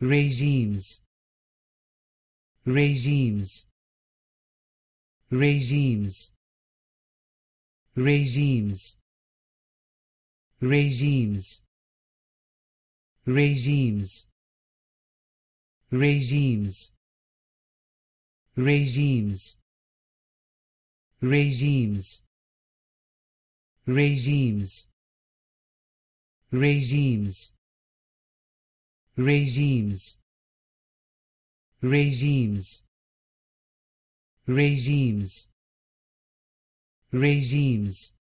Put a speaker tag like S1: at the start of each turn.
S1: regimes regimes regimes regimes regimes regimes regimes regimes regimes regimes regimes regimes regimes regimes regimes